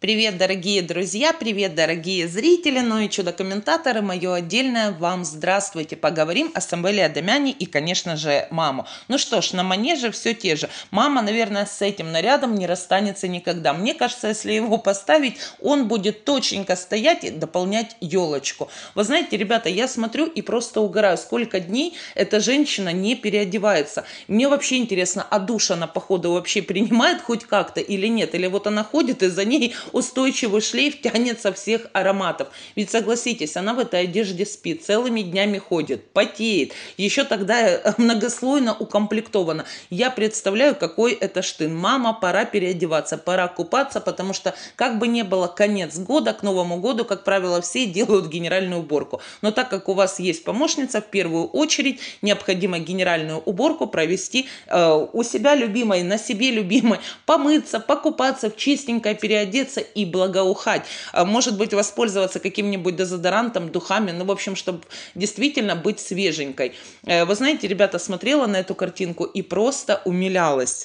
Привет, дорогие друзья, привет, дорогие зрители, ну и чудо-комментаторы, мое отдельное вам здравствуйте. Поговорим о Самвеле Адамяне и, конечно же, маму. Ну что ж, на манеже все те же. Мама, наверное, с этим нарядом не расстанется никогда. Мне кажется, если его поставить, он будет точненько стоять и дополнять елочку. Вы знаете, ребята, я смотрю и просто угораю, сколько дней эта женщина не переодевается. Мне вообще интересно, а душ она, походу, вообще принимает хоть как-то или нет? Или вот она ходит и за ней устойчивый шлейф тянет со всех ароматов. Ведь согласитесь, она в этой одежде спит, целыми днями ходит, потеет, еще тогда э, многослойно укомплектована. Я представляю, какой это штын. Мама, пора переодеваться, пора купаться, потому что как бы не было конец года, к Новому году, как правило, все делают генеральную уборку. Но так как у вас есть помощница, в первую очередь необходимо генеральную уборку провести э, у себя любимой, на себе любимой, помыться, покупаться, в чистенькое переодеться одеваться и благоухать. А, может быть, воспользоваться каким-нибудь дезодорантом, духами, ну, в общем, чтобы действительно быть свеженькой. Э, вы знаете, ребята, смотрела на эту картинку и просто умилялась.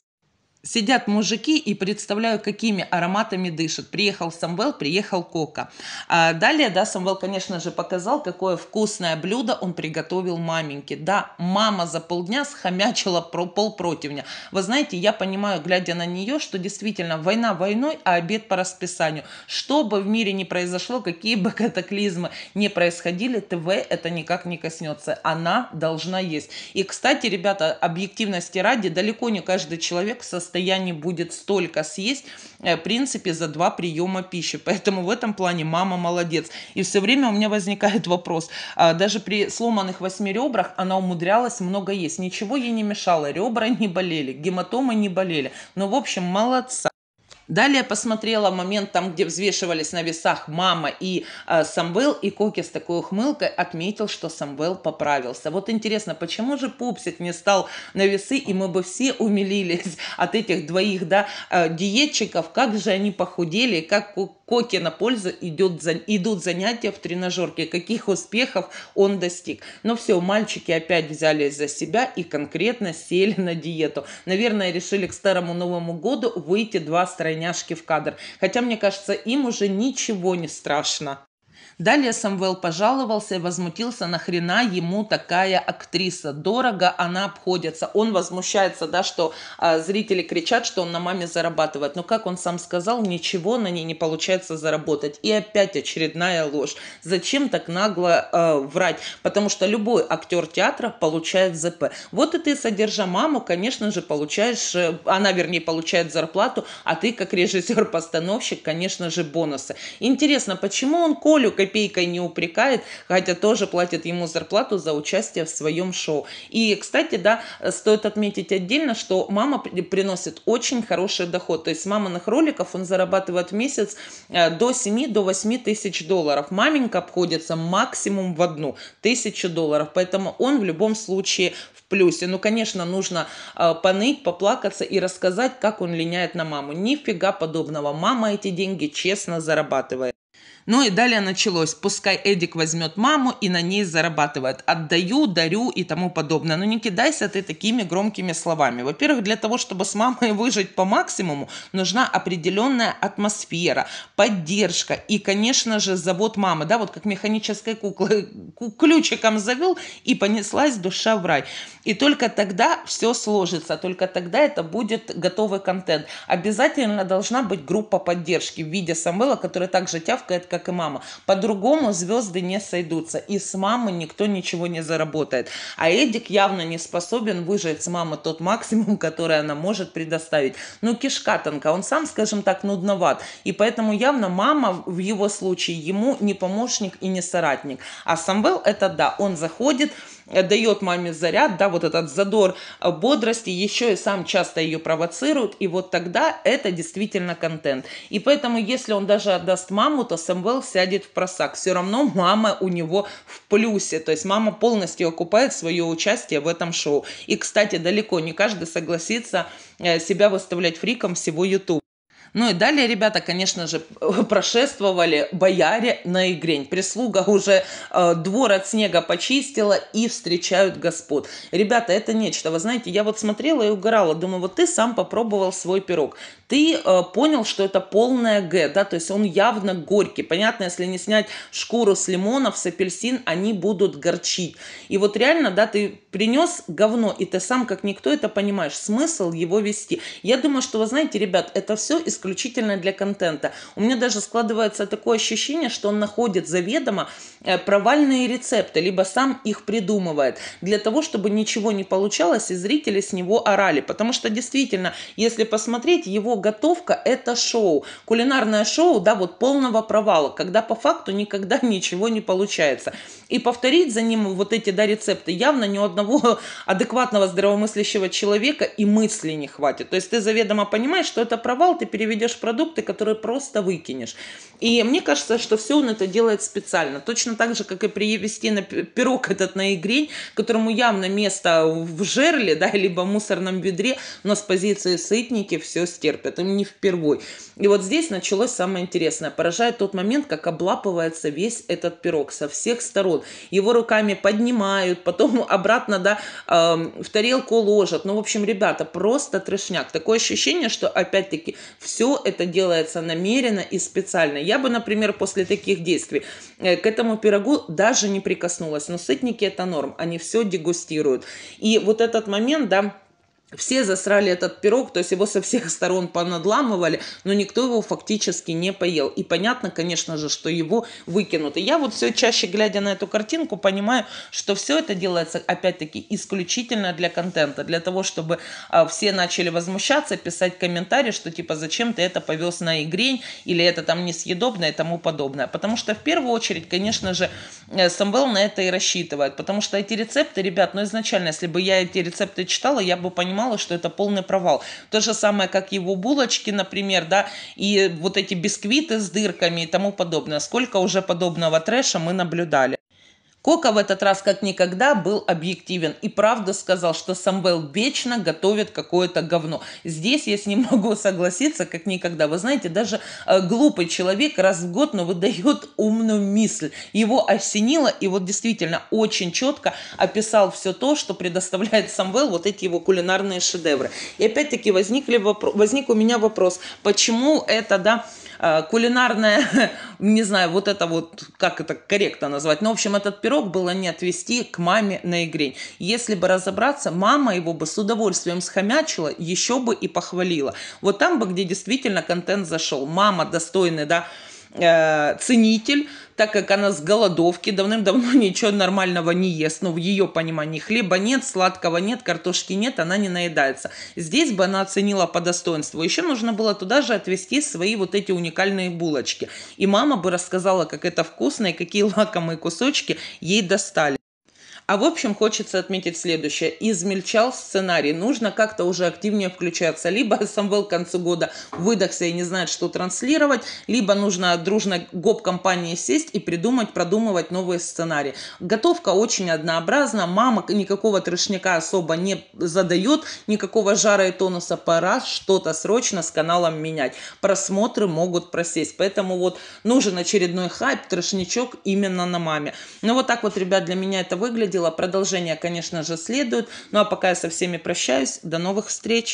Сидят мужики и представляю, какими ароматами дышат. Приехал Самвел, приехал Кока. А далее, да, Самвел, конечно же, показал, какое вкусное блюдо он приготовил маменьке. Да, мама за полдня схомячила про противня. Вы знаете, я понимаю, глядя на нее, что действительно война войной, а обед по расписанию. Что бы в мире ни произошло, какие бы катаклизмы не происходили, ТВ это никак не коснется. Она должна есть. И, кстати, ребята, объективности ради, далеко не каждый человек со состоянии будет столько съесть, э, в принципе, за два приема пищи. Поэтому в этом плане мама молодец. И все время у меня возникает вопрос. А даже при сломанных восьми ребрах она умудрялась много есть. Ничего ей не мешало. Ребра не болели, гематомы не болели. но ну, в общем, молодца. Далее посмотрела момент там, где взвешивались на весах мама и э, Самвел, и Коки с такой ухмылкой отметил, что Самвел поправился. Вот интересно, почему же Пупсик не стал на весы, и мы бы все умилились от этих двоих да, э, диетчиков, как же они похудели, как Коке на пользу идет, идут занятия в тренажерке, каких успехов он достиг. Но ну все, мальчики опять взялись за себя и конкретно сели на диету. Наверное, решили к Старому Новому году выйти два стройняшки в кадр. Хотя, мне кажется, им уже ничего не страшно. Далее Самвел пожаловался и возмутился, нахрена ему такая актриса. Дорого она обходится. Он возмущается, да, что а, зрители кричат, что он на маме зарабатывает. Но как он сам сказал, ничего на ней не получается заработать. И опять очередная ложь. Зачем так нагло э, врать? Потому что любой актер театра получает ЗП. Вот и ты, содержа маму, конечно же, получаешь, э, она, вернее, получает зарплату, а ты, как режиссер-постановщик, конечно же, бонусы. Интересно, почему он Колю Колю копейкой не упрекает, хотя тоже платит ему зарплату за участие в своем шоу. И, кстати, да, стоит отметить отдельно, что мама приносит очень хороший доход. То есть мама маминых роликов он зарабатывает в месяц э, до 7-8 до 8 тысяч долларов. Маменька обходится максимум в одну тысячу долларов. Поэтому он в любом случае в плюсе. Ну, конечно, нужно э, поныть, поплакаться и рассказать, как он линяет на маму. Нифига подобного. Мама эти деньги честно зарабатывает. Ну и далее началось. Пускай Эдик возьмет маму и на ней зарабатывает. Отдаю, дарю и тому подобное. Но ну не кидайся ты такими громкими словами. Во-первых, для того, чтобы с мамой выжить по максимуму, нужна определенная атмосфера, поддержка и, конечно же, завод мамы. Да, вот как механической куклы ключиком завел и понеслась душа в рай. И только тогда все сложится, только тогда это будет готовый контент. Обязательно должна быть группа поддержки в виде Самвела, который также тявкает чавкает, как и мама. По-другому звезды не сойдутся. И с мамы никто ничего не заработает. А Эдик явно не способен выжать с мамы тот максимум, который она может предоставить. Ну, кишка тонка. Он сам, скажем так, нудноват. И поэтому явно мама в его случае ему не помощник и не соратник. А Самвел это да, он заходит, Э, дает маме заряд, да, вот этот задор э, бодрости, еще и сам часто ее провоцирует, и вот тогда это действительно контент. И поэтому, если он даже отдаст маму, то Самвел сядет в просак. Все равно мама у него в плюсе, то есть мама полностью окупает свое участие в этом шоу. И, кстати, далеко не каждый согласится э, себя выставлять фриком всего YouTube. Ну и далее ребята, конечно же, прошествовали бояре на Игрень. Прислуга уже э, двор от снега почистила и встречают господ. Ребята, это нечто. Вы знаете, я вот смотрела и угорала. Думаю, вот ты сам попробовал свой пирог. Ты э, понял, что это полная Г, да, то есть он явно горький. Понятно, если не снять шкуру с лимонов, с апельсин, они будут горчить. И вот реально, да, ты принес говно, и ты сам, как никто, это понимаешь. Смысл его вести. Я думаю, что, вы знаете, ребят, это все исключительно исключительно для контента. У меня даже складывается такое ощущение, что он находит заведомо э, провальные рецепты, либо сам их придумывает, для того, чтобы ничего не получалось, и зрители с него орали. Потому что действительно, если посмотреть, его готовка – это шоу. Кулинарное шоу, да, вот полного провала, когда по факту никогда ничего не получается. И повторить за ним вот эти, да, рецепты явно ни у одного адекватного здравомыслящего человека и мысли не хватит. То есть ты заведомо понимаешь, что это провал, ты переведешь приведешь продукты, которые просто выкинешь. И мне кажется, что все он это делает специально. Точно так же, как и привести на пирог этот на игрень, которому явно место в жерле, да, либо в мусорном ведре, но с позиции сытники все стерпят, им не впервой. И вот здесь началось самое интересное. Поражает тот момент, как облапывается весь этот пирог со всех сторон. Его руками поднимают, потом обратно, да, э, в тарелку ложат. Ну, в общем, ребята, просто трешняк. Такое ощущение, что опять-таки все все это делается намеренно и специально. Я бы, например, после таких действий э, к этому пирогу даже не прикоснулась. Но сытники это норм, они все дегустируют. И вот этот момент, да, все засрали этот пирог, то есть его со всех сторон понадламывали, но никто его фактически не поел. И понятно, конечно же, что его выкинут. И я вот все чаще, глядя на эту картинку, понимаю, что все это делается, опять-таки, исключительно для контента, для того, чтобы а, все начали возмущаться, писать комментарии, что типа зачем ты это повез на игрень, или это там несъедобное и тому подобное. Потому что в первую очередь, конечно же, э, Самвел на это и рассчитывает, потому что эти рецепты, ребят, ну изначально, если бы я эти рецепты читала, я бы понимала, понимала, что это полный провал. То же самое, как его булочки, например, да, и вот эти бисквиты с дырками и тому подобное. Сколько уже подобного трэша мы наблюдали. Кока в этот раз как никогда был объективен и правда сказал, что Самвел вечно готовит какое-то говно. Здесь я с ним могу согласиться как никогда. Вы знаете, даже э, глупый человек раз в год, но выдает умную мысль. Его осенило, и вот действительно очень четко описал все то, что предоставляет Самвел, вот эти его кулинарные шедевры. И опять-таки возник у меня вопрос, почему это, да, Э, кулинарная, не знаю, вот это вот, как это корректно назвать, но, ну, в общем, этот пирог было не отвести к маме на игрень. Если бы разобраться, мама его бы с удовольствием схомячила, еще бы и похвалила. Вот там бы, где действительно контент зашел. Мама достойный, да, э, ценитель, так как она с голодовки, давным-давно ничего нормального не ест, ну, в ее понимании. Хлеба нет, сладкого нет, картошки нет, она не наедается. Здесь бы она оценила по достоинству. Еще нужно было туда же отвезти свои вот эти уникальные булочки. И мама бы рассказала, как это вкусно и какие лакомые кусочки ей достали. А в общем, хочется отметить следующее. Измельчал сценарий. Нужно как-то уже активнее включаться. Либо Самвел к концу года выдохся и не знает, что транслировать, либо нужно дружно гоп-компании сесть и придумать, продумывать новые сценарии. Готовка очень однообразна. Мама никакого трешняка особо не задает, никакого жара и тонуса. Пора что-то срочно с каналом менять. Просмотры могут просесть. Поэтому вот нужен очередной хайп, трешничок именно на маме. Ну вот так вот, ребят, для меня это выглядит выходила. Продолжение, конечно же, следует. Ну а пока я со всеми прощаюсь. До новых встреч!